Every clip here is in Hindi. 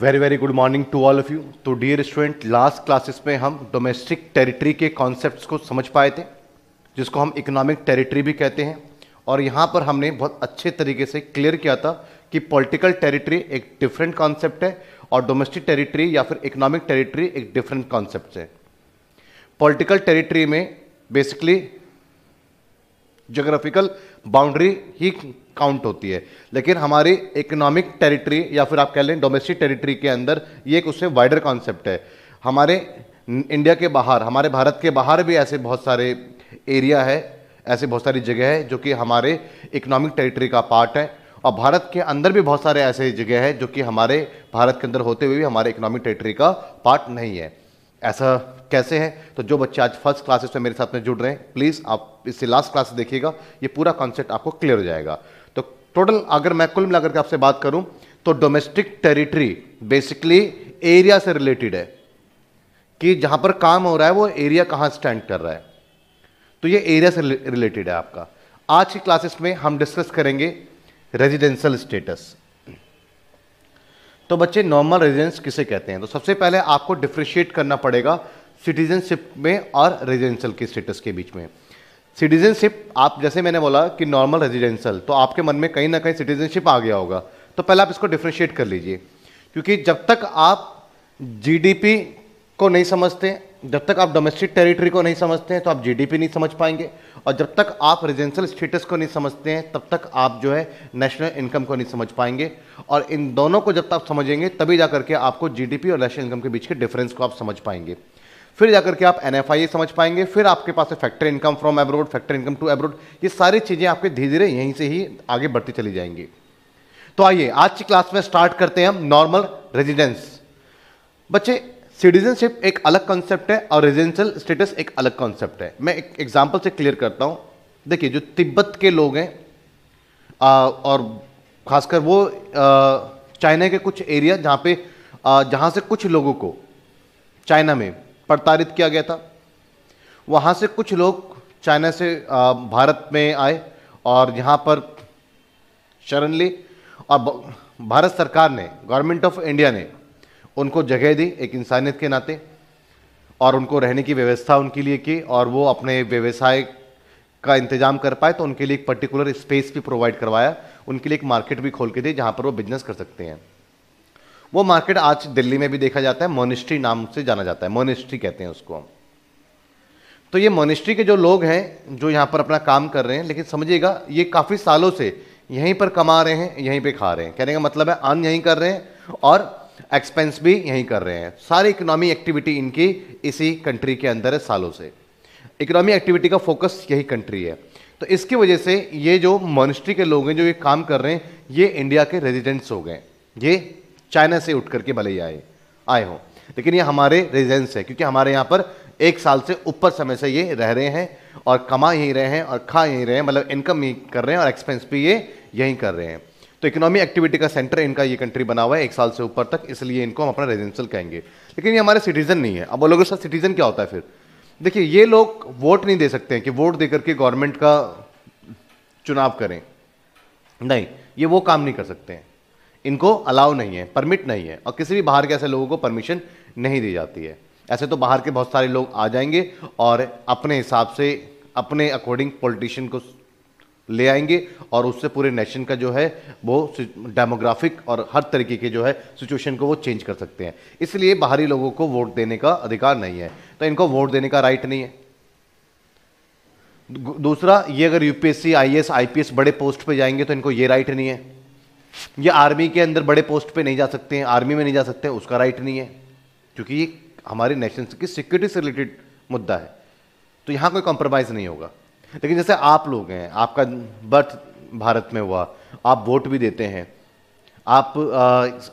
Very very good morning to all of you तो डियर स्टूडेंट लास्ट क्लासेस में हम डोमेस्टिक टेरिटरी के कॉन्सेप्ट्स को समझ पाए थे जिसको हम इकोनॉमिक टेरिटरी भी कहते हैं और यहाँ पर हमने बहुत अच्छे तरीके से क्लियर किया था कि पॉलिटिकल टेरिटरी एक डिफरेंट कॉन्सेप्ट है और डोमेस्टिक टेरिटरी या फिर इकोनॉमिक टेरिटरी एक डिफरेंट कॉन्सेप्ट है पॉलिटिकल टेरिटरी में बेसिकली जोग्राफिकल बाउंड्री ही काउंट होती है लेकिन हमारी इकोनॉमिक टेरिटरी या फिर आप कह लें डोमेस्टिक टेरिटरी के अंदर ये एक उससे वाइडर कॉन्सेप्ट है हमारे इंडिया के बाहर हमारे भारत के बाहर भी ऐसे बहुत सारे एरिया है ऐसे बहुत सारी जगह है जो कि हमारे इकोनॉमिक टेरिटरी का पार्ट है और भारत के अंदर भी बहुत सारे ऐसे जगह है जो कि हमारे भारत के अंदर होते हुए भी हमारे इकोनॉमिक टेरिटरी का पार्ट नहीं है ऐसा कैसे है तो जो बच्चे आज फर्स्ट क्लासेस में मेरे साथ में जुड़ रहे हैं प्लीज़ आप इससे लास्ट क्लास देखिएगा ये पूरा कॉन्सेप्ट आपको क्लियर हो जाएगा टोटल अगर मैं कुल मिलाकर के आपसे बात करूं तो डोमेस्टिक टेरिटरी बेसिकली एरिया से रिलेटेड है कि जहां पर काम हो रहा है वो एरिया कहां स्टैंड कर रहा है तो ये एरिया से रिलेटेड है आपका आज की क्लासेस में हम डिस्कस करेंगे रेजिडेंशियल स्टेटस तो बच्चे नॉर्मल रेजिडेंस किसे कहते हैं तो सबसे पहले आपको डिफ्रिशिएट करना पड़ेगा सिटीजनशिप में और रेजिडेंशियल के स्टेटस के बीच में सिटीजनशिप आप जैसे मैंने बोला कि नॉर्मल रेजिडेंशियल तो आपके मन में कहीं ना कहीं सिटीजनशिप आ गया होगा तो पहले आप इसको डिफ्रेंशिएट कर लीजिए क्योंकि जब तक आप जीडीपी को नहीं समझते जब तक आप डोमेस्टिक टेरिटरी को नहीं समझते हैं तो आप जीडीपी नहीं समझ पाएंगे और जब तक आप रेजिडेंशियल स्टेटस को नहीं समझते हैं तब तक आप जो है नेशनल इनकम को नहीं समझ पाएंगे और इन दोनों को जब तक आप समझेंगे तभी जा करके आपको जीडीपी और नेशनल इनकम के बीच के डिफरेंस को आप समझ पाएंगे फिर जाकर के आप एन समझ पाएंगे फिर आपके पास है factor income from abroad factor income to abroad ये सारी चीज़ें आपके धीरे धीरे यहीं से ही आगे बढ़ती चली जाएंगी तो आइए आज की क्लास में स्टार्ट करते हैं हम नॉर्मल रेजिडेंस बच्चे सिटीजनशिप एक अलग कॉन्सेप्ट है और रेजिडेंशियल स्टेटस एक अलग कॉन्सेप्ट है मैं एक एग्जाम्पल से क्लियर करता हूँ देखिए जो तिब्बत के लोग हैं और खासकर वो चाइना के कुछ एरिया जहाँ पे जहाँ से कुछ लोगों को चाइना में प्रताड़ित किया गया था वहाँ से कुछ लोग चाइना से भारत में आए और यहाँ पर शरण ली और भारत सरकार ने गवर्नमेंट ऑफ इंडिया ने उनको जगह दी एक इंसानियत के नाते और उनको रहने की व्यवस्था उनके लिए की और वो अपने व्यवसाय का इंतजाम कर पाए तो उनके लिए एक पर्टिकुलर स्पेस भी प्रोवाइड करवाया उनके लिए एक मार्केट भी खोल के दी जहाँ पर वो बिजनेस कर सकते हैं वो मार्केट आज दिल्ली में भी देखा जाता है मोनिस्ट्री नाम से जाना जाता है मोनिस्ट्री कहते हैं उसको हम तो ये मोनिस्ट्री के जो लोग हैं जो यहाँ पर अपना काम कर रहे हैं लेकिन समझिएगा ये काफ़ी सालों से यहीं पर कमा रहे हैं यहीं पर खा रहे हैं कहने का मतलब है अन यहीं कर रहे हैं और एक्सपेंस भी यहीं कर रहे हैं सारी इकोनॉमी एक्टिविटी इनकी इसी कंट्री के अंदर है सालों से इकोनॉमी एक्टिविटी का फोकस यही कंट्री है तो इसकी वजह से ये जो मोनिस्ट्री के लोग हैं जो ये काम कर रहे हैं ये इंडिया के रेजिडेंट्स हो गए ये चाइना से उठ करके भले ही आए आए हों लेकिन ये हमारे रेजिडेंस है क्योंकि हमारे यहाँ पर एक साल से ऊपर समय से ये रह रहे हैं और कमा यहीं रहे हैं और खा यहीं रहे हैं मतलब इनकम ही कर रहे हैं और एक्सपेंस भी ये यहीं कर रहे हैं तो इकोनॉमी एक्टिविटी का सेंटर इनका ये कंट्री बना हुआ है एक साल से ऊपर तक इसलिए इनको हम अपना रेजिडेंशियल कहेंगे लेकिन ये हमारे सिटीज़न नहीं है अब लोगों के साथ सिटीज़न क्या होता है फिर देखिए ये लोग वोट नहीं दे सकते हैं कि वोट दे करके गवर्नमेंट का चुनाव करें नहीं ये वो काम नहीं कर सकते हैं इनको अलाउ नहीं है परमिट नहीं है और किसी भी बाहर के ऐसे लोगों को परमिशन नहीं दी जाती है ऐसे तो बाहर के बहुत सारे लोग आ जाएंगे और अपने हिसाब से अपने अकॉर्डिंग पॉलिटिशियन को ले आएंगे और उससे पूरे नेशन का जो है वो डेमोग्राफिक और हर तरीके के जो है सिचुएशन को वो चेंज कर सकते हैं इसलिए बाहरी लोगों को वोट देने का अधिकार नहीं है तो इनको वोट देने का राइट नहीं है दूसरा ये अगर यूपीएससी आईएएस आईपीएस बड़े पोस्ट पे जाएंगे तो इनको ये राइट नहीं है ये आर्मी के अंदर बड़े पोस्ट पे नहीं जा सकते हैं आर्मी में नहीं जा सकते हैं उसका राइट नहीं है क्योंकि ये हमारे नेशन की सिक्योरिटी से रिलेटेड मुद्दा है तो यहाँ कोई कॉम्प्रोमाइज़ नहीं होगा लेकिन जैसे आप लोग हैं आपका बर्थ भारत में हुआ आप वोट भी देते हैं आप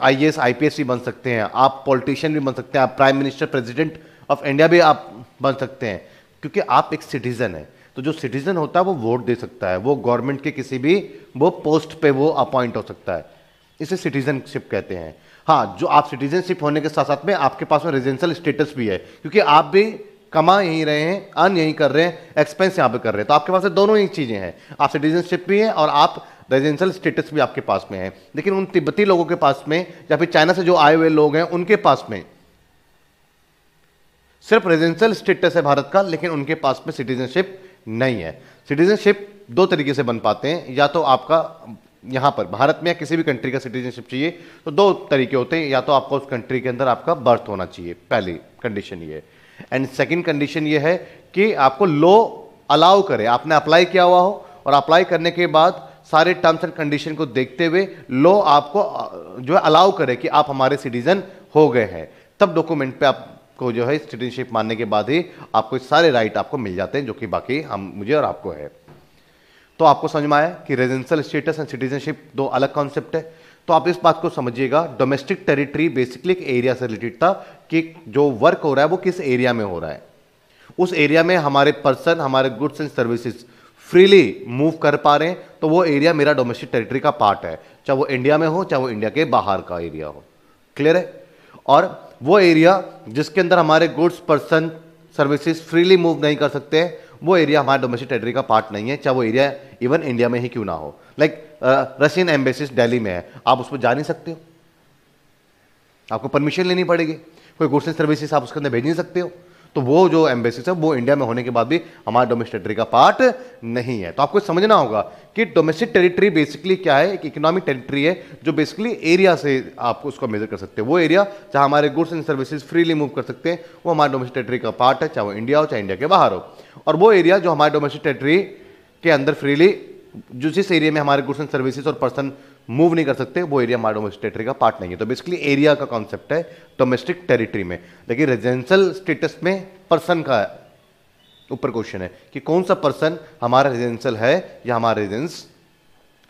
I S I P S भी बन सकते हैं आप पॉलिटिशियन भी बन सकते हैं आप prime minister president of India भी आप बन सकते हैं क्योंकि आप एक सिटीज़न हैं तो जो सिटीजन होता है वो वोट दे सकता है वो गवर्नमेंट के किसी भी वो पोस्ट पे वो अपॉइंट हो सकता है इसे सिटीजनशिप कहते हैं हाँ जो आप सिटीजनशिप होने के साथ साथ में आपके पास में रेजिडेंशियल स्टेटस भी है क्योंकि आप भी कमा यहीं रहे हैं अर्न यहीं कर रहे हैं एक्सपेंस यहाँ पे कर रहे हैं तो आपके पास दोनों ही चीज़ें हैं आप सिटीजनशिप भी है और आप रेजिडेंशियल स्टेटस भी आपके पास में है लेकिन उन तिब्बती लोगों के पास में या फिर चाइना से जो आए हुए लोग हैं उनके पास में सिर्फ रेजिडेंशियल स्टेटस है भारत का लेकिन उनके पास में सिटीजनशिप नहीं है सिटीजनशिप दो तरीके से बन पाते हैं या तो आपका यहाँ पर भारत में या किसी भी कंट्री का सिटीजनशिप चाहिए तो दो तरीके होते हैं या तो आपका उस कंट्री के अंदर आपका बर्थ होना चाहिए पहली कंडीशन ये एंड सेकेंड कंडीशन ये है कि आपको लो अलाउ करे आपने अप्लाई किया हुआ हो और अप्लाई करने के बाद सारे टर्म्स एंड कंडीशन को देखते हुए लो आपको जो है अलाउ करे कि आप हमारे सिटीजन हो गए हैं तब डॉक्यूमेंट पे आप को जो है सिटीजनशिप मानने के बाद ही आपको सारे राइट आपको मिल जाते हैं जो कि बाकी हम मुझे और आपको है तो आपको समझ में आया कि रेजिडेंशियल स्टेटस एंड सिटीजनशिप दो अलग कॉन्सेप्ट है तो आप इस बात को समझिएगा डोमेस्टिक टेरिटरी बेसिकली एक एरिया से रिलेटेड था कि जो वर्क हो रहा है वो किस एरिया में हो रहा है उस एरिया में हमारे पर्सन हमारे goods and services freely move कर पा रहे हैं तो वो एरिया मेरा डोमेस्टिक टेरिटरी का पार्ट है चाहे वो इंडिया में हो चाहे वो इंडिया के बाहर का एरिया हो क्लियर है और वो एरिया जिसके अंदर हमारे goods person services freely move नहीं कर सकते वो एरिया हमारे डोमेस्टिक टेरिटरी का पार्ट नहीं है चाहे वो एरिया इवन इंडिया में ही क्यों ना हो लाइक रशियन एम्बेसी दिल्ली में है आप उसमें जा नहीं सकते हो आपको परमिशन लेनी पड़ेगी कोई गुड्स एंड सर्विसेज आप उसके अंदर भेज नहीं सकते हो तो वो जो एम्बेसी है वो इंडिया में होने के बाद भी हमारे डोमेस्टिक टेरिटरी का पार्ट नहीं है तो आपको समझना होगा कि डोमेस्टिक टेरिटरी बेसिकली क्या है एक इकोनॉमिक टेरिटरी है जो बेसिकली एरिया से आप उसको मेजर कर सकते हैं वो एरिया जहाँ हमारे goods and services freely move कर सकते हैं वो हमारे डोमेस्टिक टेरिटरी का पार्ट है चाहे वो इंडिया हो चाहे इंडिया के बाहर हो और वो एरिया जो हमारे डोमेस्टिक टेरिटरी के अंदर फ्रीली जो जिस एरिया में हमारे गुड्स एंड सर्विसेज और पर्सन मूव नहीं कर सकते वो एरिया हमारे डोमेस्टिक टेरिटरी का पार्ट नहीं है तो बेसिकली एरिया का कॉन्सेप्ट है डोमेस्टिक टेरिटरी में लेकिन रेजिडेंशियल स्टेटस में पर्सन का ऊपर क्वेश्चन है कि कौन सा पर्सन हमारा रेजिडेंशियल है या हमारा रेजिडेंस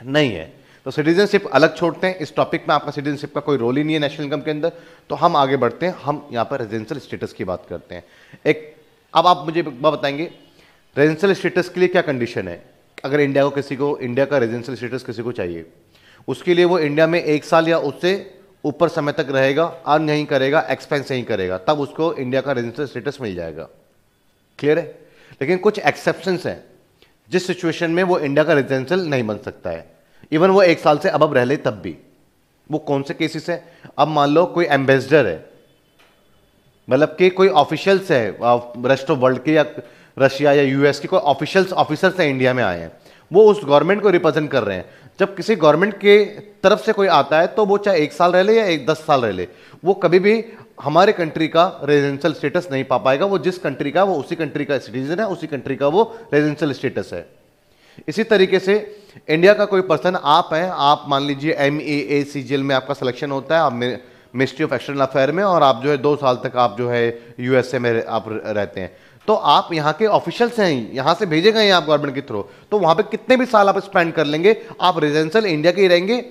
नहीं है तो सिटीजनशिप अलग छोड़ते हैं इस टॉपिक में आपका सिटीजनशिप का कोई रोल ही नहीं है नेशनल इनकम के अंदर तो हम आगे बढ़ते हैं हम यहाँ पर रेजिडेंशियल स्टेटस की बात करते हैं एक अब आप मुझे बताएंगे रेजिडेंशियल स्टेटस के लिए क्या कंडीशन है अगर इंडिया को किसी को इंडिया का रेजिडेंशियल स्टेटस किसी को चाहिए उसके लिए वो इंडिया में एक साल या उससे ऊपर समय तक रहेगा अर्न नहीं करेगा एक्सपेंस नहीं करेगा तब उसको इंडिया का रजिस्टर स्टेटस मिल जाएगा क्लियर है लेकिन कुछ एक्सेप्शन हैं जिस सिचुएशन में वो इंडिया का रेजिडेंशियल नहीं बन सकता है इवन वो एक साल से अब अब रह ले तब भी वो कौन से केसेस हैं अब मान लो कोई एम्बेसडर है मतलब कि कोई ऑफिशियल्स है रेस्ट ऑफ वर्ल्ड के या रशिया या यूएस के कोई ऑफिशियल्स ऑफिसर्स हैं इंडिया में आए हैं वो उस गवर्नमेंट को रिप्रेजेंट कर रहे हैं जब किसी गवर्नमेंट के तरफ से कोई आता है तो वो चाहे एक साल रह ले या एक दस साल रह ले वो कभी भी हमारे कंट्री का रेजिडेंशियल स्टेटस नहीं पा पाएगा वो जिस कंट्री का वो उसी कंट्री का सिटीजन है उसी कंट्री का वो रेजिडेंशियल स्टेटस है इसी तरीके से इंडिया का कोई पर्सन आप हैं आप मान लीजिए M A A C G L में आपका सिलेक्शन होता है आप मिनिस्ट्री ऑफ एक्सटर्नल अफेयर में और आप जो है दो साल तक आप जो है यूएसए में आप रहते हैं तो आप यहाँ के ऑफिशियल से हैं यहाँ से भेजे गए हैं आप गवर्नमेंट के थ्रू तो वहाँ पे कितने भी साल आप स्पेंड कर लेंगे आप रेजिडेंशियल इंडिया के ही रहेंगे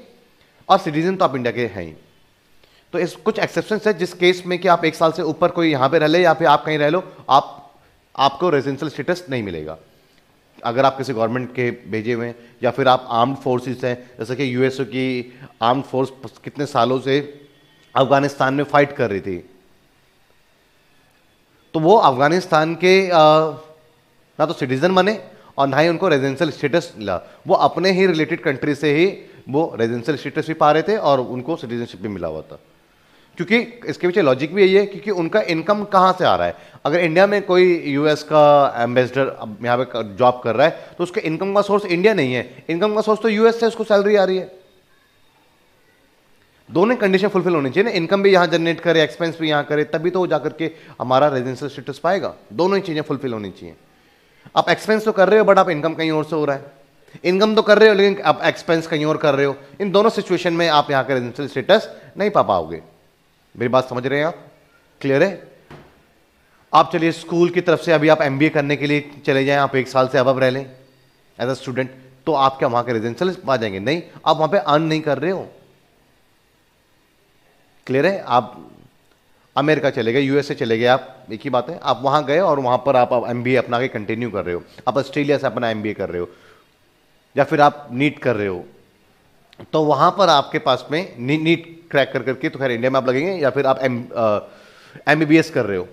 और सिटीजन तो आप इंडिया के हैं तो इस कुछ एक्सेप्शन है जिस केस में कि आप एक साल से ऊपर कोई यहाँ पे रह ले या फिर आप कहीं रह लो आप आपको रेजिडेंशियल स्टेटस नहीं मिलेगा अगर आप किसी गवर्नमेंट के भेजे हुए हैं या फिर आप आर्म्ड फोर्सेस हैं जैसे कि यूएसओ की आर्म्ड फोर्स कितने सालों से अफगानिस्तान में फाइट कर रही थी तो वो अफगानिस्तान के आ, ना तो सिटीजन बने और ना ही उनको रेजिडेंशियल स्टेटस मिला वो अपने ही रिलेटेड कंट्री से ही वो रेजिडेंशियल स्टेटस भी पा रहे थे और उनको सिटीजनशिप भी मिला हुआ था क्योंकि इसके पीछे लॉजिक भी यही है क्योंकि उनका इनकम कहाँ से आ रहा है अगर इंडिया में कोई यूएस का एम्बेसडर यहाँ पे जॉब कर रहा है तो उसके इनकम का सोर्स इंडिया नहीं है इनकम का सोर्स तो यूएस से उसको सैलरी आ रही है दोनों कंडीशन फुलफिल होनी चाहिए ना इनकम भी यहाँ जनरेट करे एक्सपेंस भी यहाँ करे तभी तो वो जाकर के हमारा रेजिडेंशियल स्टेटस पाएगा दोनों ही चीज़ें फुलफिल होनी चाहिए आप एक्सपेंस तो कर रहे हो बट आप इनकम कहीं और से हो रहा है इनकम तो कर रहे हो लेकिन आप एक्सपेंस कहीं और कर रहे हो इन दोनों सिचुएशन में आप यहाँ का रेजिडेंशियल स्टेटस नहीं पा पाओगे मेरी बात समझ रहे हैं आप क्लियर है आप चलिए स्कूल की तरफ से अभी आप एम करने के लिए चले जाएँ आप एक साल से अब अब रह लें एज अ स्टूडेंट तो आप क्या वहाँ के रेजिडेंशियल पा जाएंगे नहीं आप वहाँ पर अर्न नहीं कर रहे हो क्लियर है आप अमेरिका चले गए यूएसए चले गए आप एक ही बात है आप वहां गए और वहां पर आप एम बी अपना के कंटिन्यू कर रहे हो आप ऑस्ट्रेलिया से अपना एम कर रहे हो या फिर आप नीट कर रहे हो तो वहां पर आपके पास में नी, नीट क्रैक कर करके तो खैर इंडिया में आप लगेंगे या फिर आप एम एम कर रहे हो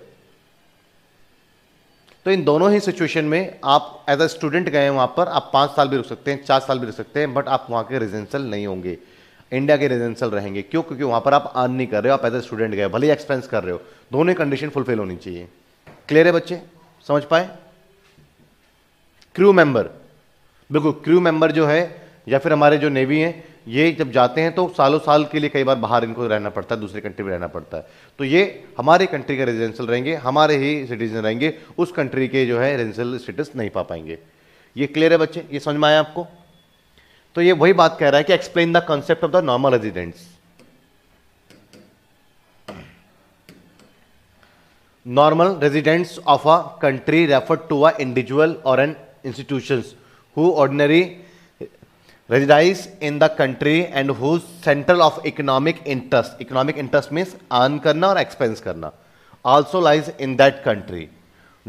तो इन दोनों ही सिचुएशन में आप एज अ स्टूडेंट गए वहां पर आप पांच साल भी रुक सकते हैं चार साल भी रुक सकते हैं बट आप वहां के रेजिडेंशियल नहीं होंगे इंडिया के रेजिडेंशियल रहेंगे क्यों क्योंकि वहां पर आप अर्न नहीं कर रहे हो आप एज ए स्टूडेंट गए भले एक्सपेंस कर रहे हो दोनों कंडीशन फुलफिल होनी चाहिए क्लियर है बच्चे समझ पाए क्रू मेंबर बिल्कुल क्रू मेंबर जो है या फिर हमारे जो नेवी हैं ये जब जाते हैं तो सालों साल के लिए कई बार बाहर इनको रहना पड़ता है दूसरे कंट्री में रहना पड़ता है तो ये हमारे कंट्री के रेजिडेंशियल रहेंगे हमारे ही सिटीजन रहेंगे उस कंट्री के जो है रेजिडेंशियल स्टेटस नहीं पा पाएंगे ये क्लियर है बच्चे ये समझ में आया आपको तो ये वही बात कह रहा है कि explain the concept of the normal resident normal resident of a country refer to a individual और an institution who ordinary resides in the country and who central of economic interest economic interest means earn करना और एक्सपेंस करना also lies in that country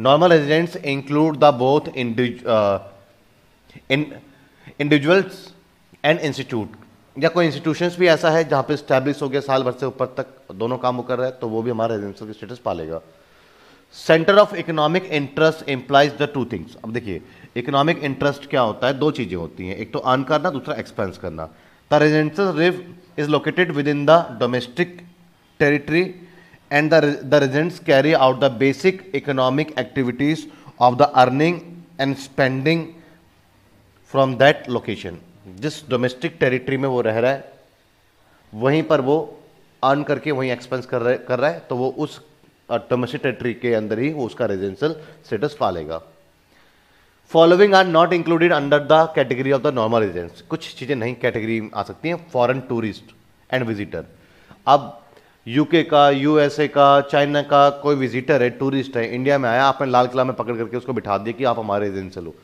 normal residents include the both individuals and institute या कोई इंस्टीट्यूशंस भी ऐसा है जहाँ पे स्टैब्लिश हो गया साल भर से ऊपर तक दोनों काम कर रहा है तो वो भी हमारा रेजिडेंशियल की स्टेटस पालेगा centre of economic interest employs the two things अब देखिए इकोनॉमिक इंटरेस्ट क्या होता है दो चीज़ें होती हैं एक तो अर्न करना दूसरा एक्सपेंस करना द रेजिडेंशियल रिव is located within the domestic territory and the residents carry out the basic economic activities of the earning and spending from that location जिस डोमेस्टिक टेरिटरी में वो रह रहा है वहीं पर वो अर्न करके वहीं एक्सपेंस कर रहे कर रहा है तो वो उस डोमेस्टिक टेरिटरी के अंदर ही वो उसका रेजिडेंशियल स्टेटस पालेगा following are not included under the category of the normal residence कुछ चीज़ें नहीं कैटेगरी आ सकती हैं फॉरन टूरिस्ट एंड विजिटर अब यूके का यूएसए का चाइना का कोई विजिटर है टूरिस्ट है इंडिया में आया आपने लाल किला में पकड़ करके उसको बिठा दिया कि आप हमारे रेजिडेंशियल हो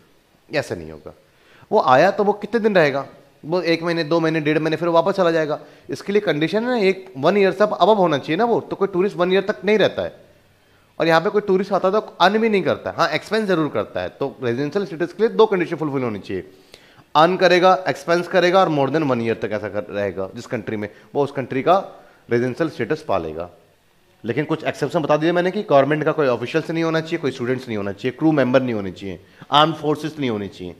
ऐसा नहीं होगा वो आया तो वो कितने दिन रहेगा वो एक महीने दो महीने डेढ़ महीने फिर वापस चला जाएगा इसके लिए कंडीशन है ना एक वन ईयर से अब होना चाहिए ना वो तो कोई टूरिस्ट वन ईयर तक नहीं रहता है और यहाँ पे कोई टूरिस्ट आता है तो अन भी नहीं करता हाँ एक्सपेंस जरूर करता है तो रेजिडेंशियल स्टेटस के लिए दो कंडीशन फुलफिल होनी चाहिए अन करेगा एक्सपेंस करेगा और मोर देन वन ईयर तक ऐसा रहेगा जिस कंट्री में वो उस कंट्री का रेजिडेंशियल स्टेटस पालेगा लेकिन कुछ एक्सेप्शन बता दिया मैंने कि गवर्नमेंट का कोई ऑफिशियल्स नहीं होना चाहिए कोई स्टूडेंट्स नहीं होना चाहिए क्रू मेंबर नहीं होने चाहिए आर्म फोर्सेस नहीं होनी चाहिए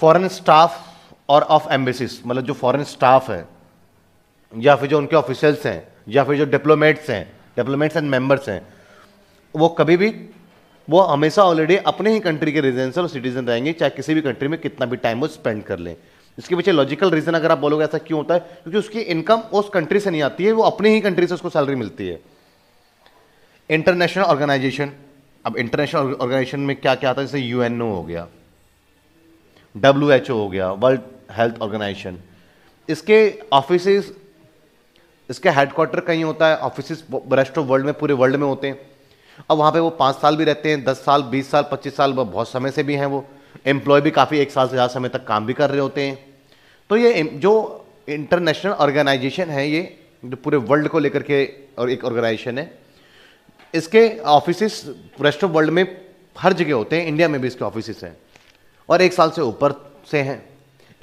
फॉरेन स्टाफ और ऑफ एम्बेसिस मतलब जो फॉरेन स्टाफ है या फिर जो उनके ऑफिशियल्स हैं या फिर जो डिप्लोमेट्स हैं डिप्लोमेट्स एंड मेंबर्स हैं वो कभी भी वो हमेशा ऑलरेडी अपने ही कंट्री के रेजिडेंस और सिटीजन रहेंगे चाहे किसी भी कंट्री में कितना भी टाइम वो स्पेंड कर लें इसके पीछे लॉजिकल रीज़न अगर आप बोलोगे ऐसा क्यों होता है क्योंकि उसकी इनकम उस कंट्री से नहीं आती है वो अपने ही कंट्री से उसको सैलरी मिलती है इंटरनेशनल ऑर्गेनाइजेशन अब इंटरनेशनल ऑर्गेनाइजेशन में क्या क्या आता है जैसे यू हो गया डब्ल्यू एच ओ हो गया वर्ल्ड हेल्थ ऑर्गेनाइजेशन इसके ऑफिस इसके हेडक्वार्टर कहीं होता है ऑफिस रेस्ट ऑफ वर्ल्ड में पूरे वर्ल्ड में होते हैं अब वहाँ पे वो पाँच साल भी रहते हैं दस साल बीस साल पच्चीस साल बहुत समय से भी हैं वो एम्प्लॉय भी काफ़ी एक साल से ज़्यादा समय तक काम भी कर रहे होते हैं तो ये जो इंटरनेशनल ऑर्गेनाइजेशन है ये जो पूरे वर्ल्ड को लेकर के और एक ऑर्गेनाइजेशन है इसके ऑफिस रेस्ट ऑफ वर्ल्ड में हर जगह होते हैं इंडिया में भी इसके ऑफिस हैं और एक साल से ऊपर से हैं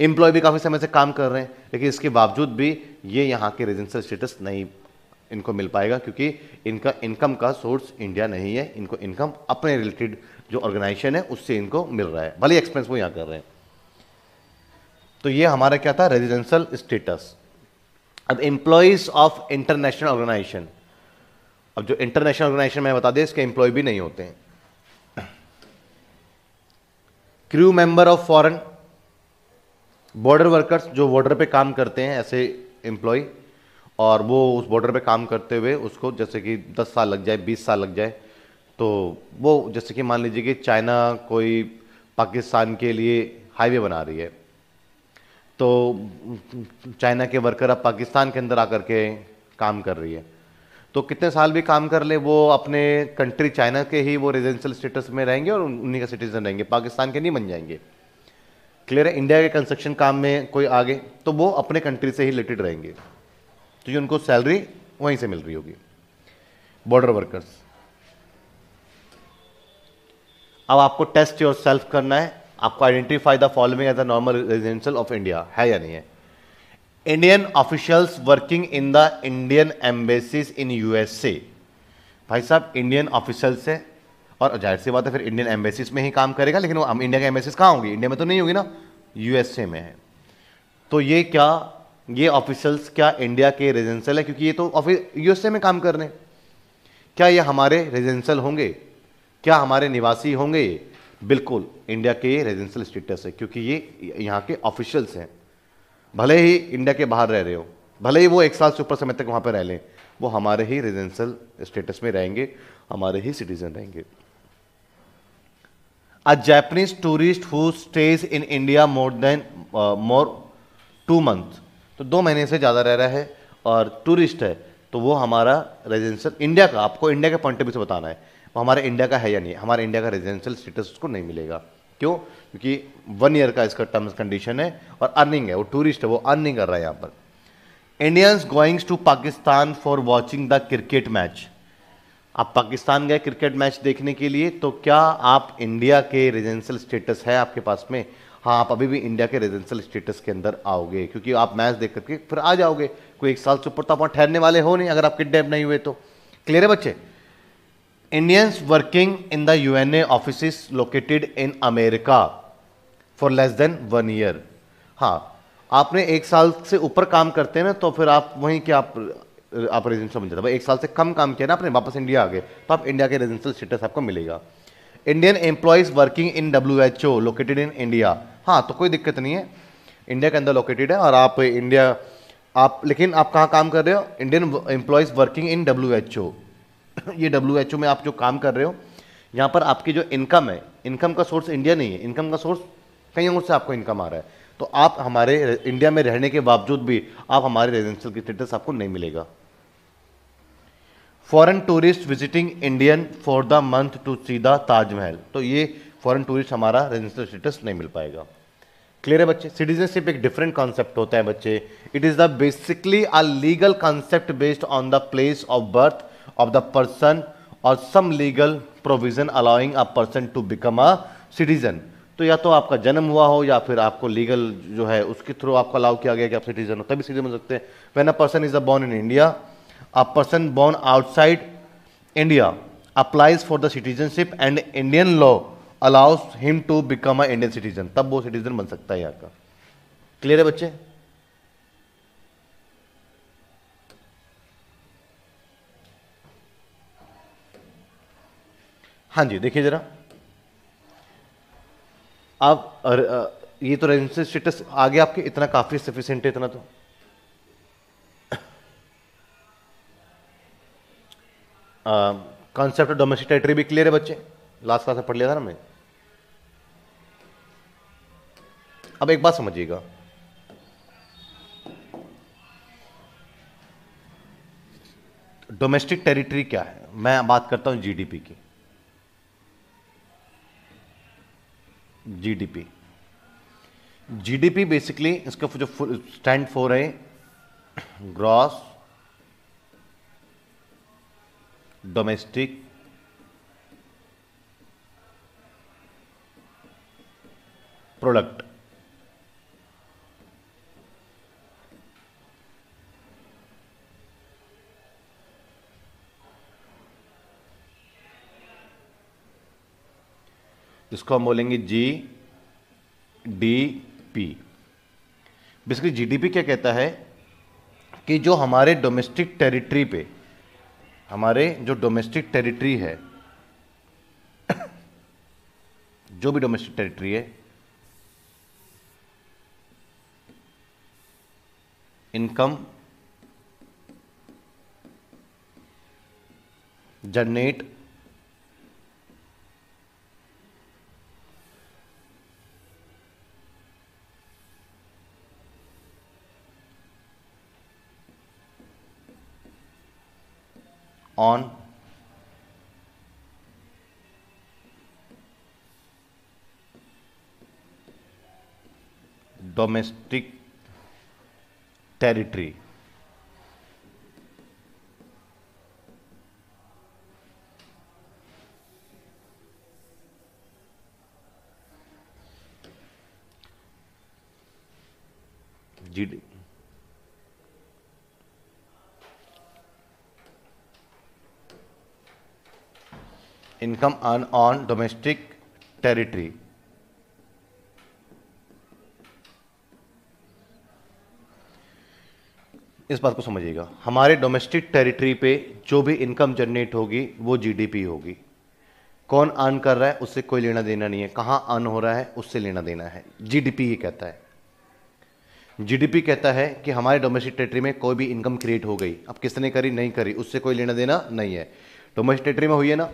एम्प्लॉय भी काफ़ी समय से काम कर रहे हैं लेकिन इसके बावजूद भी ये यहाँ के रेजिडेंशल स्टेटस नहीं इनको मिल पाएगा क्योंकि इनका इनकम का सोर्स इंडिया नहीं है इनको इनकम अपने रिलेटेड जो ऑर्गेनाइजेशन है उससे इनको मिल रहा है भले एक्सपेंस वो यहाँ कर रहे हैं तो ये हमारा क्या था रेजिडेंशल स्टेटस अब एम्प्लॉयज़ ऑफ इंटरनेशनल ऑर्गेनाइजेशन अब जो इंटरनेशनल ऑर्गेनाइजेशन मैं बता दें इसके एम्प्लॉय भी नहीं होते हैं crew member of foreign border workers जो बॉर्डर पे काम करते हैं ऐसे एम्प्लॉय और वो उस बॉर्डर पे काम करते हुए उसको जैसे कि 10 साल लग जाए 20 साल लग जाए तो वो जैसे कि मान लीजिए कि चाइना कोई पाकिस्तान के लिए हाईवे बना रही है तो चाइना के वर्कर अब पाकिस्तान के अंदर आकर के काम कर रही है तो कितने साल भी काम कर ले वो अपने कंट्री चाइना के ही वो रेजिडेंशियल स्टेटस में रहेंगे और उन्हीं का सिटीजन रहेंगे पाकिस्तान के नहीं बन जाएंगे क्लियर है इंडिया के कंस्ट्रक्शन काम में कोई आगे तो वो अपने कंट्री से ही रिलेटेड रहेंगे तो ये उनको सैलरी वहीं से मिल रही होगी बॉर्डर वर्कर्स अब आपको टेस्ट योर सेल्फ करना है आपको identify the following as a normal residential of India है या नहीं है Indian officials working in the Indian embassies in USA भाई साहब इंडियन ऑफिशियल्स है और जाहिर सी बात है फिर इंडियन एम्बेसीज में ही काम करेगा लेकिन वो हम इंडिया के एम्बेसीज कहाँ होंगी इंडिया में तो नहीं होगी ना यूएसए में है तो ये क्या ये ऑफिसल्स क्या इंडिया के रेजेंशियल है क्योंकि ये तो ऑफिस यूएसए में काम कर रहे हैं क्या ये हमारे रेजेंशियल होंगे क्या हमारे निवासी होंगे बिल्कुल इंडिया के रेजेंशियल स्टेटस है क्योंकि ये यहाँ के ऑफिशियल्स हैं भले ही इंडिया के बाहर रह रहे हो भले ही वो एक साल से ऊपर समय तक वहाँ पर रह लें वो हमारे ही रेजिडेंशियल स्टेटस में रहेंगे हमारे ही सिटीजन रहेंगे a Japanese tourist who stays in India more than more two month तो दो महीने से ज़्यादा रह रहा है और टूरिस्ट है तो वो हमारा रेजिडेंशियल इंडिया का आपको इंडिया के पॉइंट ऑफ व्यू से बताना है वो हमारे इंडिया का है या नहीं हमारे इंडिया का रेजिडेंशियल स्टेटस उसको नहीं मिलेगा क्यों क्योंकि वन ईयर का इसका टर्म्स कंडीशन है और अर्निंग है वो टूरिस्ट है वो अर्निंग कर रहा है यहाँ पर Indians goings to Pakistan for watching the cricket match आप पाकिस्तान गए क्रिकेट मैच देखने के लिए तो क्या आप इंडिया के रेजेंशियल स्टेटस है आपके पास में हाँ आप अभी भी इंडिया के रेजेंशियल स्टेटस के अंदर आओगे क्योंकि आप मैच देख करके फिर आ जाओगे कोई एक साल से ऊपर तो आप वहाँ ठहरने वाले हो नहीं अगर आप किडनेप नहीं हुए तो क्लियर है बच्चे Indians working in the UNA office located in America for less than one year हाँ आपने एक साल से ऊपर काम करते हैं ना तो फिर आप वहीं के आप आप रेजिडेंट बन जाता है एक साल से कम काम किया ना आपने वापस इंडिया आ गए तो आप इंडिया के रेजिडेंशियल स्टेटस आपको मिलेगा Indian employees working in W H O located in India हाँ तो कोई दिक्कत नहीं है इंडिया के अंदर लोकेटेड है और आप इंडिया आप लेकिन आप कहाँ काम कर रहे हो Indian employees working in W H O ये डब्ल्यू एच ओ में आप जो काम कर रहे हो यहाँ पर आपकी जो इनकम है इनकम का सोर्स इंडिया नहीं है इनकम का सोर्स कहीं और से आपको इनकम आ रहा है तो आप हमारे इंडिया में रहने के बावजूद भी आप हमारे रेजिडेंशियल की स्टेटस आपको नहीं मिलेगा foreign tourist visiting Indian for the month to see the Taj Mahal तो ये फॉरेन टूरिस्ट हमारा रेजिडेंशियल स्टेटस नहीं मिल पाएगा क्लियर है बच्चे सिटीजनशिप एक डिफरेंट कॉन्सेप्ट होता है बच्चे it is the basically a legal concept based on the place of birth of the person और some legal provision allowing a person to become a citizen तो या तो आपका जन्म हुआ हो या फिर आपको लीगल जो है उसके थ्रू आपको अलाउ किया गया कि आप सिटीजन हो तभी सिटीजन बन सकते हैं when a person is a born in India a person born outside India applies for the citizenship and Indian law allows him to become a Indian citizen तब वो सिटीजन बन सकता है यहाँ का क्लियर है बच्चे हाँ जी देखिए जरा आप अर, अ, ये तो रेजिस्टेंस स्टेटस आ गया आपके इतना काफ़ी सफिशेंट है इतना तो कॉन्सेप्ट ऑफ डोमेस्टिक टेरिटरी भी क्लियर है बच्चे लास्ट क्लास में पढ़ लिया था ना मैं अब एक बात समझिएगा डोमेस्टिक टेरिटरी क्या है मैं बात करता हूं जीडीपी की जीडीपी जीडीपी बेसिकली इसका जो स्टैंड फॉर है ग्रॉस डोमेस्टिक प्रोडक्ट जिसको हम बोलेंगे G D P basically P क्या कहता है कि जो हमारे डोमेस्टिक टेरिटरी पे हमारे जो डोमेस्टिक टेरिटरी है जो भी डोमेस्टिक टेरिटरी है income generate on domestic territory become an on domestic territory. इस बात को समझिएगा हमारे डोमेस्टिक टेरिटरी पे जो भी इनकम जनरेट होगी वो जीडीपी होगी कौन अर्न कर रहा है उससे कोई लेना देना नहीं है कहां अर्न हो रहा है उससे लेना देना है जीडीपी ये कहता है जीडीपी कहता है कि हमारे डोमेस्टिक टेरिटरी में कोई भी इनकम क्रिएट हो गई अब किसने करी नहीं करी उससे कोई लेना देना नहीं है डोमेस्टिक टेरिटरी में हुई है ना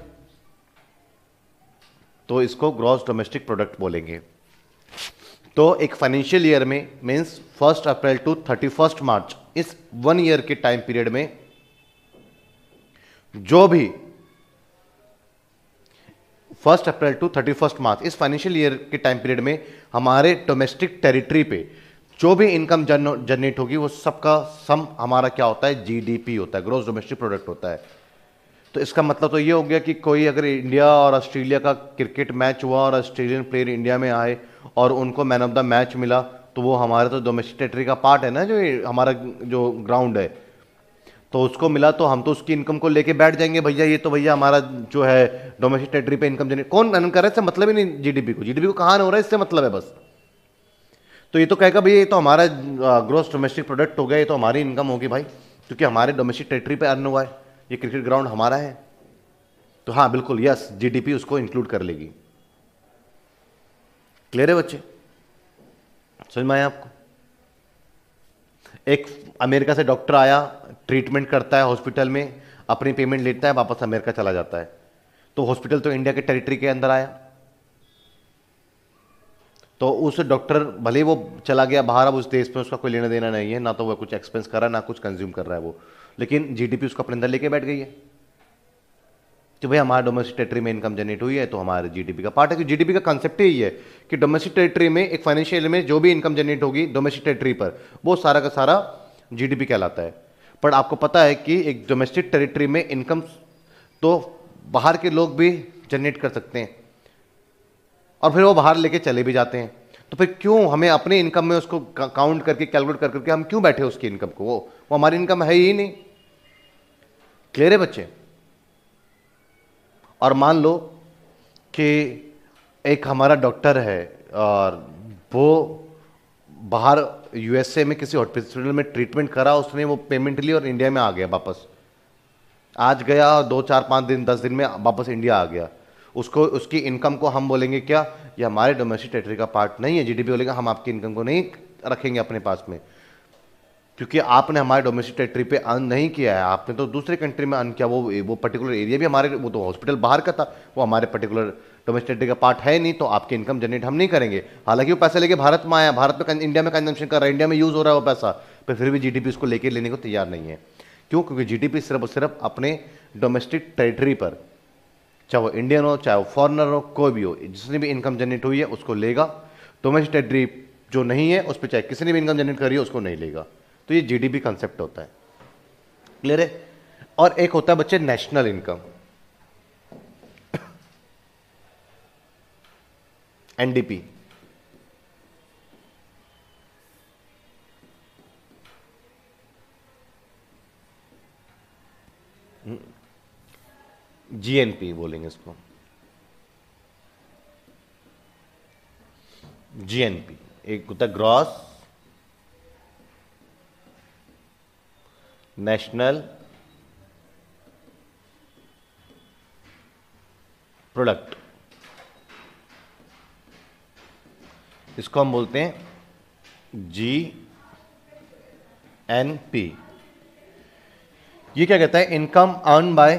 तो इसको ग्रॉस डोमेस्टिक प्रोडक्ट बोलेंगे तो एक फाइनेंशियल ईयर में means first April to thirty first March इस वन ईयर के टाइम पीरियड में जो भी first April to thirty first March इस फाइनेंशियल ईयर के टाइम पीरियड में हमारे डोमेस्टिक टेरिटरी पे जो भी इनकम जनरेट होगी वो सबका सम हमारा क्या होता है जीडीपी होता है ग्रोस डोमेस्टिक प्रोडक्ट होता है तो इसका मतलब तो ये हो गया कि कोई अगर इंडिया और ऑस्ट्रेलिया का क्रिकेट मैच हुआ और ऑस्ट्रेलियन प्लेयर इंडिया में आए और उनको मैन ऑफ द मैच मिला तो वो हमारे तो डोमेस्टिक टेरिटरी का पार्ट है ना जो हमारा जो ग्राउंड है तो उसको मिला तो हम तो उसकी इनकम को लेके बैठ जाएंगे भैया ये तो भैया हमारा जो है डोमेस्टिक टेरिटरी पे इनकम जनरेट कौन अर्न कर रहा है इससे मतलब ही नहीं जीडीपी को जीडीपी को कहाँ हो रहा है इससे मतलब है बस तो ये तो कहेगा भैया ये तो हमारा ग्रोस डोमेस्टिक प्रोडक्ट हो गया ये तो हमारी इनकम होगी भाई क्योंकि हमारे डोमेस्टिक टेरिटरी पर अर्न हुआ है ये क्रिकेट ग्राउंड हमारा है तो हाँ बिल्कुल यस जीडीपी उसको इंक्लूड कर लेगी क्लियर है बच्चे समझ में आया आपको एक अमेरिका से डॉक्टर आया ट्रीटमेंट करता है हॉस्पिटल में अपनी पेमेंट लेता है वापस अमेरिका चला जाता है तो हॉस्पिटल तो इंडिया के टेरिटरी के अंदर आया तो उस डॉक्टर भले वो चला गया बाहर अब उस देश में उसका कोई लेना देना नहीं है ना तो वह कुछ एक्सपेंस कर रहा है ना कुछ कंज्यूम कर रहा है वो लेकिन जीडीपी उसको अपने अंदर लेके बैठ गई है कि भाई हमारा डोमेस्टिक टेरेटरी में इनकम जनरेट हुई है तो हमारे जीडीपी का पार्ट है क्योंकि जीडीपी का कॉन्सेप्ट ही है कि डोमेस्टिक टेरेटरी में एक फाइनेंशियल में जो भी इनकम जनरेट होगी डोमेस्टिक टेरेटरी पर वो सारा का सारा जीडीपी कहलाता है पर आपको पता है कि एक डोमेस्टिक टेरेटरी में इनकम तो बाहर के लोग भी जनरेट कर सकते हैं और फिर वो बाहर लेके चले भी जाते हैं तो फिर क्यों हमें अपने इनकम में उसको काउंट करके कैलकुलेट कर करके हम क्यों बैठे उसकी इनकम को वो वो हमारी इनकम है ही नहीं क्लियर है बच्चे और मान लो कि एक हमारा डॉक्टर है और वो बाहर यूएसए में किसी हॉस्पिटल में ट्रीटमेंट करा उसने वो पेमेंट ली और इंडिया में आ गया वापस आज गया दो चार पाँच दिन दस दिन में वापस इंडिया आ गया उसको उसकी इनकम को हम बोलेंगे क्या ये हमारे डोमेस्टिक टेरेटरी का पार्ट नहीं है जीडीपी बोलेगा हम आपकी इनकम को नहीं रखेंगे अपने पास में क्योंकि आपने हमारे डोमेस्टिक टेरिटरी पे अर्न नहीं किया है आपने तो दूसरे कंट्री में अर्न किया वो वो पर्टिकुलर एरिया भी हमारे वो तो हॉस्पिटल बाहर का था वो हमारे पर्टिकुलर डोमेस्टिक टेरिटरी का पार्ट है नहीं तो आपके इनकम जनरेट हम नहीं करेंगे हालांकि वो पैसा लेके भारत में आया भारत में इंडिया में कंजम्पशन कर रहा है इंडिया में यूज़ हो रहा है वो पैसा पर फिर भी जी उसको लेके लेने को तैयार नहीं है क्यों क्योंकि जी सिर्फ और सिर्फ अपने डोमेस्टिक टेरिटरी पर चाहे वो इंडियन हो चाहे वो फॉरनर हो कोई भी हो जिसने भी इनकम जनरेट हुई है उसको लेगा डोमेस्टिक टेरिटरी जो नहीं है उस पर चाहे किसी ने भी इनकम जनरेट करी है उसको नहीं लेगा तो ये जीडीपी कॉन्सेप्ट होता है क्लियर है और एक होता है बच्चे नेशनल इनकम एनडीपी जीएनपी बोलेंगे इसको जीएनपी एक होता है ग्रॉस नेशनल प्रोडक्ट इसको हम बोलते हैं जी एन पी ये क्या कहता है इनकम अर्न बाय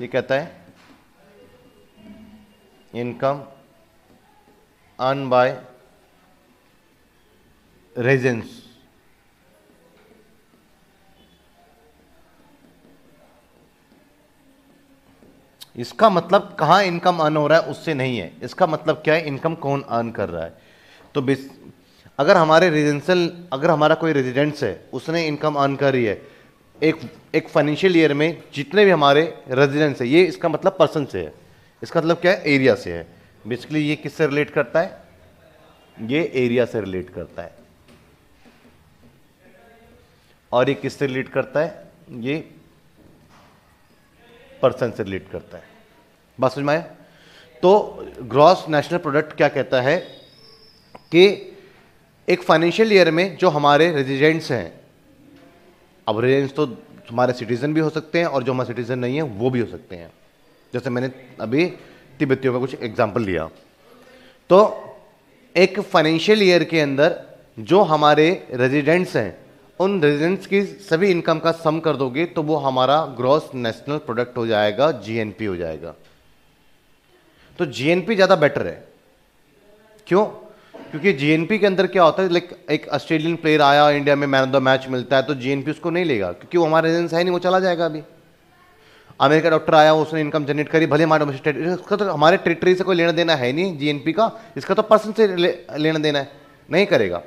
ये कहता है इनकम अर्न बाय रेजेंस इसका मतलब कहाँ इनकम अर्न हो रहा है उससे नहीं है इसका मतलब क्या है इनकम कौन अर्न कर रहा है तो बिस अगर हमारे रेजिडेंशियल अगर हमारा कोई रेजिडेंट्स है उसने इनकम अर्न करी है एक एक फाइनेंशियल ईयर में जितने भी हमारे रेजिडेंट्स है ये इसका मतलब पर्सन से है इसका मतलब क्या है एरिया से है बेसिकली ये किससे रिलेट करता है ये एरिया से रिलेट करता है और ये किससे रिलेट करता है ये परसेंट से रिलेट करता है बात समझ में आया तो ग्रॉस नेशनल प्रोडक्ट क्या कहता है कि एक फाइनेंशियल ईयर में जो हमारे रेजिडेंट्स हैं अब रेजिडेंट्स तो हमारे सिटीज़न भी हो सकते हैं और जो हमारे सिटीज़न नहीं है वो भी हो सकते हैं जैसे मैंने अभी तिब्बतियों का कुछ एग्जाम्पल लिया तो एक फाइनेंशियल ईयर के अंदर जो हमारे रेजिडेंट्स हैं उन रेजिडेंट्स की सभी इनकम का सम कर दोगे तो वो हमारा ग्रॉस नेशनल प्रोडक्ट हो जाएगा जीएनपी हो जाएगा तो जीएनपी ज़्यादा बेटर है क्यों क्योंकि जीएनपी के अंदर क्या होता है लाइक एक ऑस्ट्रेलियन प्लेयर आया इंडिया में मैन ऑफ द मैच मिलता है तो जीएनपी उसको नहीं लेगा क्योंकि वो हमारा रेजिडेंस है नहीं वो चला जाएगा अभी अमेरिका डॉक्टर आया उसने इनकम जनरेट करी भले हमारे इसका तो हमारे टेरिटरी से कोई लेना देना है नहीं जीएनपी का इसका तो पर्सन से ले, लेना देना है नहीं करेगा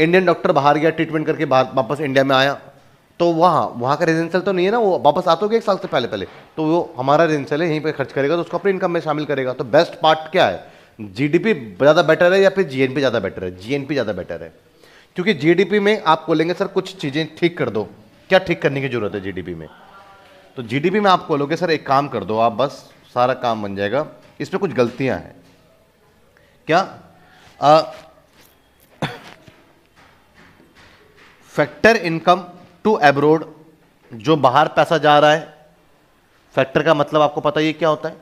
इंडियन डॉक्टर बाहर गया ट्रीटमेंट करके बाहर वापस इंडिया में आया तो वहाँ वहाँ का रेजिडेंशियल तो नहीं है ना वो वापस आते हो एक साल से पहले पहले तो वो हमारा रेजिडेंशियल है यहीं पर खर्च करेगा तो उसको अपनी इनकम में शामिल करेगा तो बेस्ट पार्ट क्या है जीडीपी ज़्यादा बेटर है या फिर जीएनपी ज़्यादा बेटर है जीएनपी ज़्यादा बेटर है क्योंकि जीडीपी में आप बोलेंगे सर कुछ चीज़ें ठीक कर दो क्या ठीक करने की ज़रूरत है जीडीपी में तो जीडीपी में आप बोलोगे सर एक काम कर दो आप बस सारा काम बन जाएगा इसमें कुछ गलतियाँ हैं क्या फैक्टर इनकम टू एब्रोड जो बाहर पैसा जा रहा है फैक्टर का मतलब आपको पता ही क्या होता है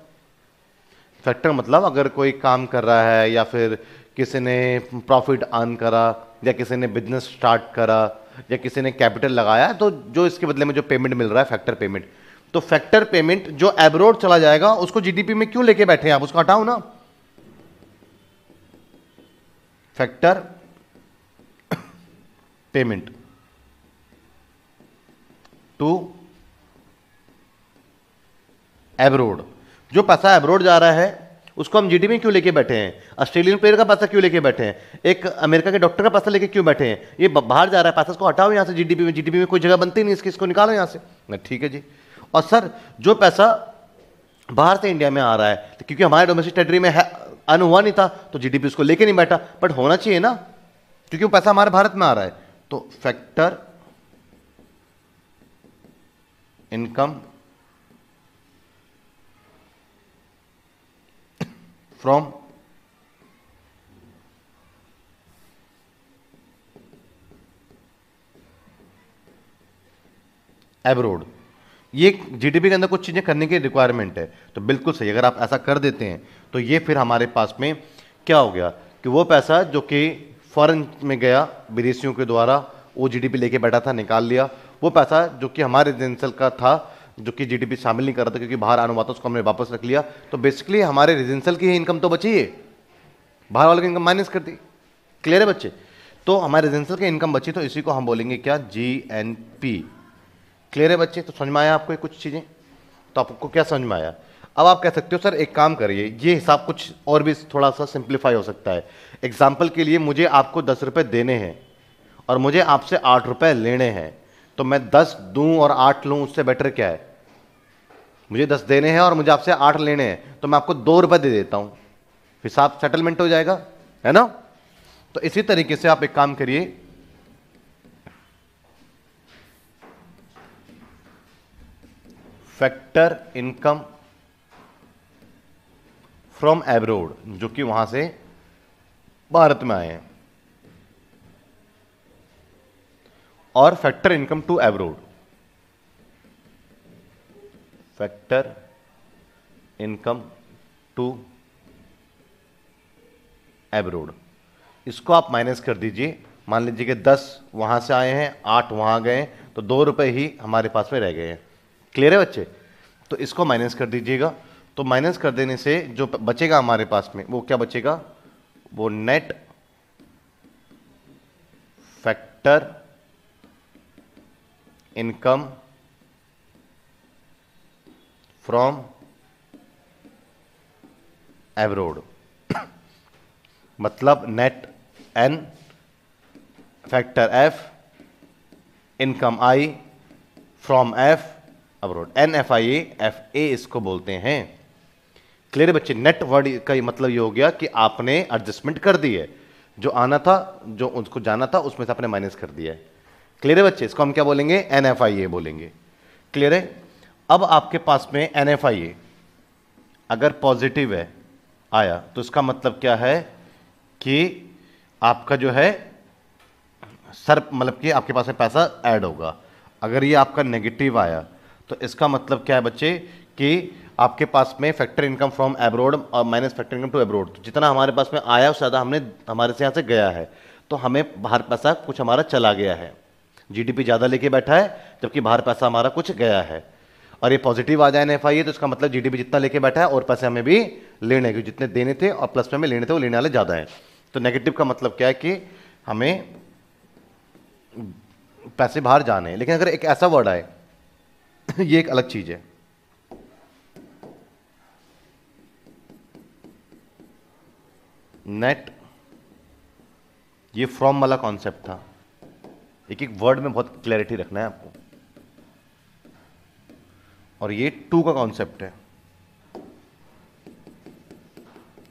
फैक्टर मतलब अगर कोई काम कर रहा है या फिर किसी ने प्रॉफिट अर्न करा या किसी ने बिजनेस स्टार्ट करा या किसी ने कैपिटल लगाया तो जो इसके बदले में जो पेमेंट मिल रहा है फैक्टर पेमेंट तो फैक्टर पेमेंट जो एब्रोड चला जाएगा उसको जीडीपी में क्यों लेके बैठे हैं आप उसको हटाओ ना फैक्टर पेमेंट टू एब्रोड जो पैसा एब्रोड जा रहा है उसको हम जीडीपी में क्यों लेके बैठे हैं ऑस्ट्रेलियन प्लेयर का पैसा क्यों लेके बैठे हैं एक अमेरिका के डॉक्टर का पैसा लेके क्यों बैठे हैं ये बाहर जा रहा है पैसा इसको हटाओ यहाँ से जीडीपी में जीडीपी में कोई जगह बनती नहीं इसकी इसको निकालो यहाँ से ठीक है जी और सर जो पैसा बाहर से इंडिया में आ रहा है तो क्योंकि हमारे डोमेस्टिक टेरिटरी में अन हुआ नहीं था तो जीडीपी उसको लेके नहीं बैठा बट होना चाहिए ना क्योंकि वो पैसा हमारे भारत में आ रहा है तो फैक्टर income from एब्रोड ये जीडीपी के अंदर कुछ चीज़ें करने की रिक्वायरमेंट है तो बिल्कुल सही अगर आप ऐसा कर देते हैं तो ये फिर हमारे पास में क्या हो गया कि वो पैसा जो कि फॉरेन में गया विदेशियों के द्वारा वो जीडीपी लेके बैठा था निकाल लिया वो पैसा जो कि हमारे रेजिडेंशियल का था जो कि जीडीपी शामिल नहीं कर रहा था क्योंकि बाहर आना हुआ था उसको हमने वापस रख लिया तो बेसिकली हमारे रेजिडेंशियल की इनकम तो बची है बाहर वाले की इनकम माइनस कर दी क्लियर है बच्चे तो हमारे रेजिडेंशियल की इनकम बची तो इसी को हम बोलेंगे क्या जी एन पी क्लियर है बच्चे तो समझ में आया आपको कुछ चीज़ें तो आपको क्या समझ में आया अब आप कह सकते हो सर एक काम करिए ये हिसाब कुछ और भी थोड़ा सा सिंप्लीफाई हो सकता है एग्जाम्पल के लिए मुझे आपको दस रुपये देने हैं और मुझे आपसे आठ रुपये लेने हैं तो मैं दस दूं और आठ लूं उससे बेटर क्या है मुझे दस देने हैं और मुझे आपसे आठ लेने हैं तो मैं आपको दो रुपये दे देता हूं हिसाब सेटलमेंट हो जाएगा है ना तो इसी तरीके से आप एक काम करिए फैक्टर इनकम फ्रॉम एब्रोड जो कि वहां से भारत में आए हैं और factor income to abroad factor income to abroad इसको आप माइनस कर दीजिए मान लीजिए कि दस वहां से आए हैं आठ वहां गए तो दो रुपए ही हमारे पास में रह गए हैं क्लियर है बच्चे तो इसको माइनस कर दीजिएगा तो माइनस कर देने से जो बचेगा हमारे पास में वो क्या बचेगा वो net factor income from abroad मतलब net N factor F income I from F abroad N F I F A इसको बोलते हैं क्लियर बच्चे नेट वर्ड का मतलब ये हो गया कि आपने एडजस्टमेंट कर दी है जो आना था जो उसको जाना था उसमें से आपने माइनस कर दिया है क्लियर है बच्चे इसको हम क्या बोलेंगे एन बोलेंगे क्लियर है अब आपके पास में एन अगर पॉजिटिव है आया तो इसका मतलब क्या है कि आपका जो है सर मतलब कि आपके पास में पैसा ऐड होगा अगर ये आपका नेगेटिव आया तो इसका मतलब क्या है बच्चे कि आपके पास में फैक्टर इनकम फ्रॉम एब्रोड और minus factor income to abroad जितना हमारे पास में आया उससे ज़्यादा हमने हमारे से यहाँ से गया है तो हमें बाहर पैसा कुछ हमारा चला गया है जीडीपी ज़्यादा लेके बैठा है जबकि बाहर पैसा हमारा कुछ गया है और ये पॉजिटिव आ जाए एन एफ आई तो इसका मतलब जीडीपी जितना लेके बैठा है और पैसे हमें भी लेने के जितने देने थे और प्लस में हमें लेने थे वो लेने वाले ज़्यादा हैं तो नेगेटिव का मतलब क्या है कि हमें पैसे बाहर जाने लेकिन अगर एक ऐसा वर्ड आए ये एक अलग चीज़ है नेट ये फ्रॉम वाला कॉन्सेप्ट था एक एक वर्ड में बहुत क्लैरिटी रखना है आपको और ये टू का कॉन्सेप्ट है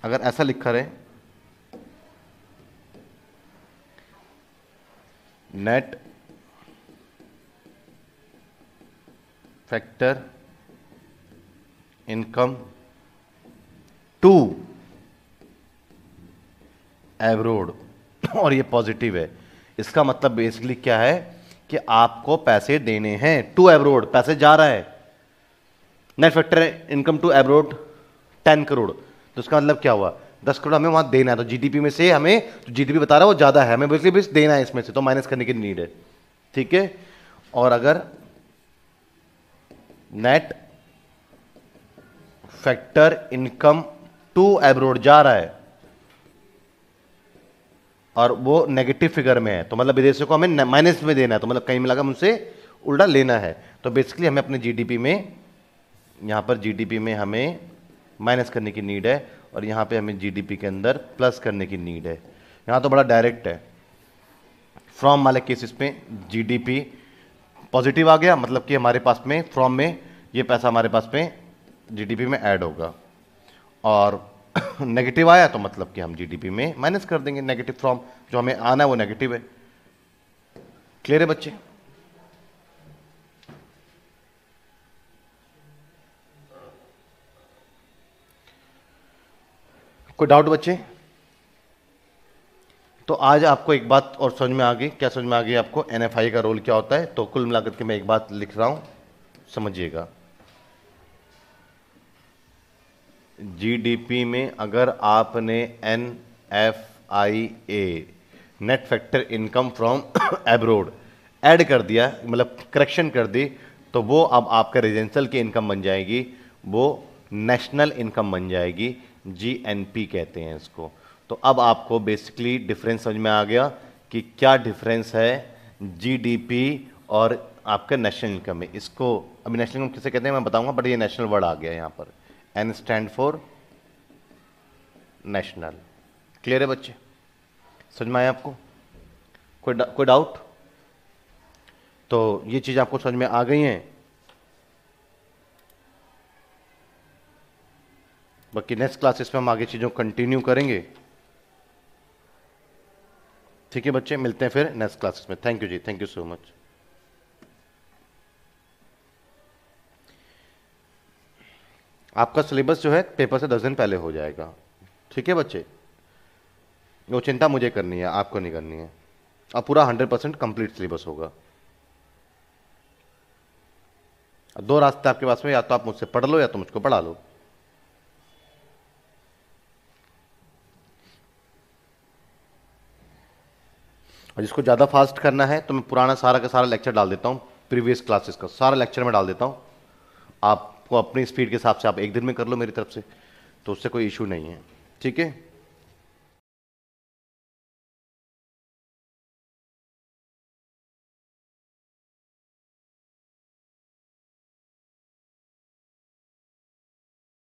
अगर ऐसा लिखा रहे net factor income to abroad और ये पॉजिटिव है इसका मतलब बेसिकली क्या है कि आपको पैसे देने हैं टू एब्रोड पैसे जा रहा है net factor income to abroad ten crore तो इसका मतलब क्या हुआ दस करोड़ हमें वहां देना है तो जीडीपी में से हमें तो जीडीपी बता रहा है वो ज़्यादा है हमें बेसिकली देना है इसमें से तो माइनस करने की नीड है ठीक है और अगर net factor income to abroad जा रहा है और वो नेगेटिव फिगर में है तो मतलब विदेशों को हमें माइनस में देना है तो मतलब कहीं मिलाकर उनसे उल्टा लेना है तो बेसिकली हमें अपने जीडीपी में यहाँ पर जीडीपी में हमें माइनस करने की नीड है और यहाँ पे हमें जीडीपी के अंदर प्लस करने की नीड है यहाँ तो बड़ा डायरेक्ट है फ्रॉम वाले केसेस में जीडीपी पॉजिटिव आ गया मतलब कि हमारे पास में फ्रॉम में ये पैसा हमारे पास में जीडीपी में ऐड होगा और नेगेटिव आया तो मतलब कि हम जीडीपी में माइनस कर देंगे नेगेटिव फ्रॉम जो हमें आना है वो नेगेटिव है क्लियर है बच्चे कोई डाउट बच्चे तो आज आपको एक बात और समझ में आ गई क्या समझ में आ गई आपको एनएफआई का रोल क्या होता है तो कुल मिलाकर के मैं एक बात लिख रहा हूं समझिएगा जीडीपी में अगर आपने N F I A net factor income from abroad add कर दिया मतलब करेक्शन कर दी तो वो अब आपका रेजिडेंशल की इनकम बन जाएगी वो नेशनल इनकम बन जाएगी जी एन पी कहते हैं इसको तो अब आपको बेसिकली डिफरेंस समझ में आ गया कि क्या डिफरेंस है जी डी पी और आपका नेशनल इनकम में इसको अभी नेशनल इनकम किसे कहते हैं मैं बताऊंगा बट ये नेशनल वर्ड आ गया यहाँ पर N stand for national clear है बच्चे समझ में आया आपको कोई डा, कोई डाउट तो ये चीज़ आपको समझ में आ गई है बाकी नेक्स्ट क्लासेस में हम आगे चीज़ों कंटिन्यू करेंगे ठीक है बच्चे मिलते हैं फिर नेक्स्ट क्लासेस में थैंक यू जी थैंक यू सो मच आपका सिलेबस जो है पेपर से दस दिन पहले हो जाएगा ठीक है बच्चे वो चिंता मुझे करनी है आपको नहीं करनी है अब पूरा हंड्रेड परसेंट कंप्लीट सिलेबस होगा दो रास्ते आपके पास में या तो आप मुझसे पढ़ लो या तो मुझको पढ़ा लो और जिसको ज़्यादा फास्ट करना है तो मैं पुराना सारा का सारा लेक्चर डाल देता हूँ प्रीवियस क्लासेस का सारा लेक्चर में डाल देता हूँ आप को अपनी स्पीड के हिसाब से आप एक दिन में कर लो मेरी तरफ से तो उससे कोई इशू नहीं है ठीक है